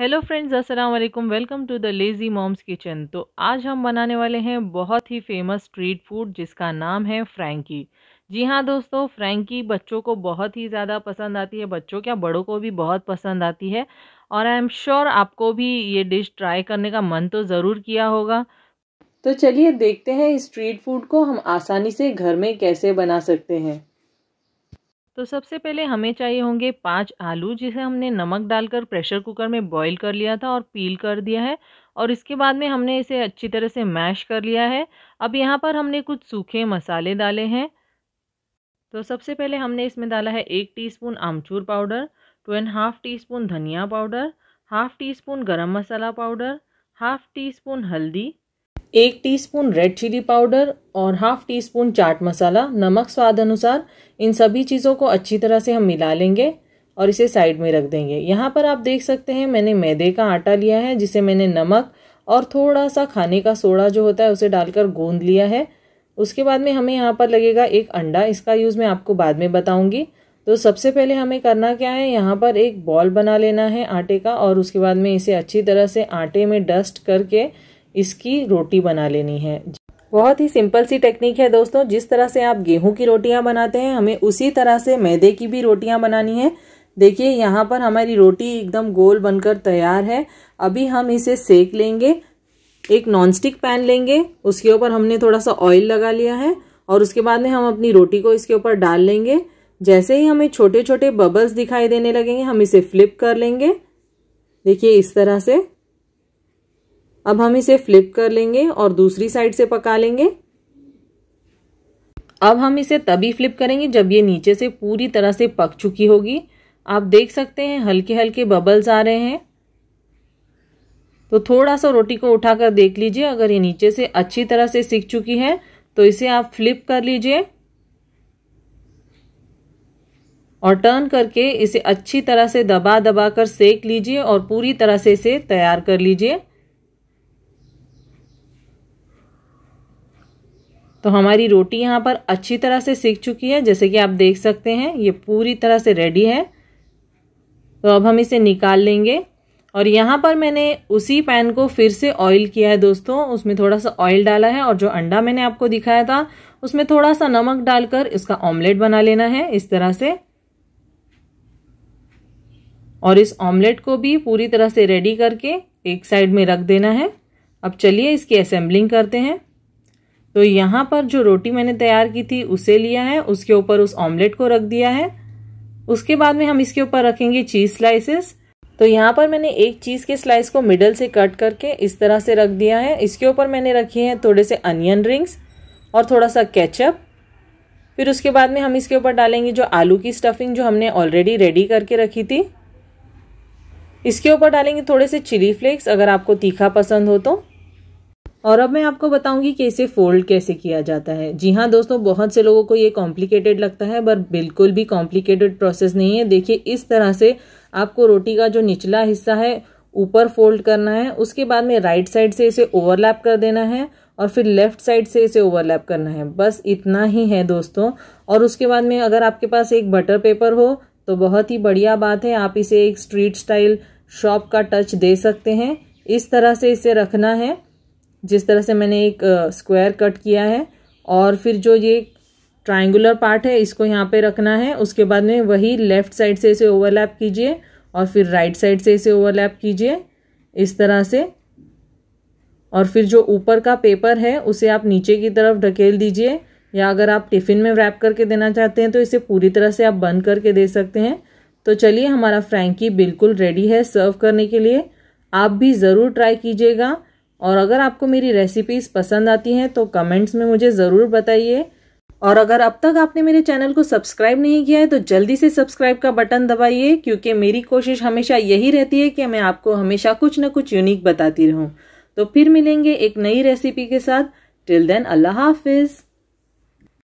hello friends अस्सलाम वालेकुम welcome to the lazy moms kitchen तो आज हम बनाने वाले हैं बहुत ही फेमस स्ट्रीट फूड जिसका नाम है फ्रैंकी जी हाँ दोस्तों फ्रैंकी बच्चों को बहुत ही ज़्यादा पसंद आती है बच्चों क्या बड़ों को भी बहुत पसंद आती है और आई एम श्योर आपको भी ये डिश ट्राई करने का मन तो ज़रूर किया होगा तो चलिए देखते हैं स्ट्रीट फूड को हम आसानी से घर में कैसे बना सकते हैं तो सबसे पहले हमें चाहिए होंगे पाँच आलू जिसे हमने नमक डालकर प्रेशर कुकर में बॉईल कर लिया था और पील कर दिया है और इसके बाद में हमने इसे अच्छी तरह से मैश कर लिया है अब यहाँ पर हमने कुछ सूखे मसाले डाले हैं तो सबसे पहले हमने इसमें डाला है एक टीस्पून आमचूर powder two and half tea spoon धनिया powder half tea spoon garam masala powder half tea spoon हल्दी एक टीस्पून रेड चिली पाउडर और half tea spoon chaat masala नमक स्वाद अनुसार इन सभी चीज़ों को अच्छी तरह से हम मिला लेंगे और इसे साइड में रख देंगे यहाँ पर आप देख सकते हैं मैंने मैदे का आटा लिया है जिसे मैंने नमक और थोड़ा सा खाने का सोडा जो होता है उसे डालकर गूंद लिया है उसके बाद में हमें यहाँ पर लगेगा एक अंडा इसका यूज़ मैं आपको बाद में बताऊँगी तो सबसे पहले हमें करना क्या है यहाँ पर एक बॉल बना लेना है आटे का और उसके बाद में इसे अच्छी तरह से आटे में डस्ट करके इसकी रोटी बना लेनी है बहुत ही सिंपल सी टेक्निक है दोस्तों जिस तरह से आप गेहूं की रोटियां बनाते हैं हमें उसी तरह से मैदे की भी रोटियां बनानी है देखिए यहाँ पर हमारी रोटी एकदम गोल बनकर तैयार है अभी हम इसे सेक लेंगे एक नॉनस्टिक पैन लेंगे उसके ऊपर हमने थोड़ा सा ऑयल लगा लिया है और उसके बाद में हम अपनी रोटी को इसके ऊपर डाल लेंगे जैसे ही हमें छोटे छोटे बबल्स दिखाई देने लगेंगे हम इसे फ्लिप कर लेंगे देखिए इस तरह से अब हम इसे फ्लिप कर लेंगे और दूसरी साइड से पका लेंगे अब हम इसे तभी फ्लिप करेंगे जब ये नीचे से पूरी तरह से पक चुकी होगी आप देख सकते हैं हल्के हल्के बबल्स आ रहे हैं तो थोड़ा सा रोटी को उठाकर देख लीजिए अगर ये नीचे से अच्छी तरह से सीख चुकी है तो इसे आप फ्लिप कर लीजिए और टर्न करके इसे अच्छी तरह से दबा दबा कर सेक लीजिए और पूरी तरह से इसे तैयार कर लीजिए तो हमारी रोटी यहाँ पर अच्छी तरह से सीख चुकी है जैसे कि आप देख सकते हैं ये पूरी तरह से रेडी है तो अब हम इसे निकाल लेंगे और यहाँ पर मैंने उसी पैन को फिर से ऑयल किया है दोस्तों उसमें थोड़ा सा ऑयल डाला है और जो अंडा मैंने आपको दिखाया था उसमें थोड़ा सा नमक डालकर इसका ऑमलेट बना लेना है इस तरह से और इस ऑमलेट को भी पूरी तरह से रेडी करके एक साइड में रख देना है अब चलिए इसकी असेंबलिंग करते हैं तो यहाँ पर जो रोटी मैंने तैयार की थी उसे लिया है उसके ऊपर उस ऑमलेट को रख दिया है उसके बाद में हम इसके ऊपर रखेंगे चीज़ स्लाइसेस तो यहाँ पर मैंने एक चीज़ के स्लाइस को मिडल से कट करके इस तरह से रख दिया है इसके ऊपर मैंने रखी है थोड़े से अनियन रिंग्स और थोड़ा सा केचप फिर उसके बाद में हम इसके ऊपर डालेंगे जो आलू की स्टफिंग जो हमने ऑलरेडी रेडी करके रखी थी इसके ऊपर डालेंगे थोड़े से चिली फ्लेक्स अगर आपको तीखा पसंद हो तो और अब मैं आपको बताऊंगी कि इसे फोल्ड कैसे किया जाता है जी हाँ दोस्तों बहुत से लोगों को ये कॉम्प्लिकेटेड लगता है पर बिल्कुल भी कॉम्प्लिकेटेड प्रोसेस नहीं है देखिए इस तरह से आपको रोटी का जो निचला हिस्सा है ऊपर फोल्ड करना है उसके बाद में राइट साइड से इसे ओवरलैप कर देना है और फिर लेफ्ट साइड से इसे ओवरलैप करना है बस इतना ही है दोस्तों और उसके बाद में अगर आपके पास एक बटर पेपर हो तो बहुत ही बढ़िया बात है आप इसे एक स्ट्रीट स्टाइल शॉप का टच दे सकते हैं इस तरह से इसे रखना है जिस तरह से मैंने एक स्क्वायर कट किया है और फिर जो ये ट्राइंगुलर पार्ट है इसको यहाँ पे रखना है उसके बाद में वही लेफ़्ट साइड से इसे ओवरलैप कीजिए और फिर राइट साइड से इसे ओवरलैप कीजिए इस तरह से और फिर जो ऊपर का पेपर है उसे आप नीचे की तरफ ढकेल दीजिए या अगर आप टिफ़िन में रैप करके देना चाहते हैं तो इसे पूरी तरह से आप बंद करके दे सकते हैं तो चलिए हमारा फ्रैंकी बिल्कुल रेडी है सर्व करने के लिए आप भी ज़रूर ट्राई कीजिएगा और अगर आपको मेरी रेसिपीज़ पसंद आती हैं तो कमेंट्स में मुझे ज़रूर बताइए और अगर अब तक आपने मेरे चैनल को सब्सक्राइब नहीं किया है तो जल्दी से सब्सक्राइब का बटन दबाइए क्योंकि मेरी कोशिश हमेशा यही रहती है कि मैं आपको हमेशा कुछ ना कुछ यूनिक बताती रहूं तो फिर मिलेंगे एक नई रेसिपी के साथ टिल देन अल्लाह हाफिज़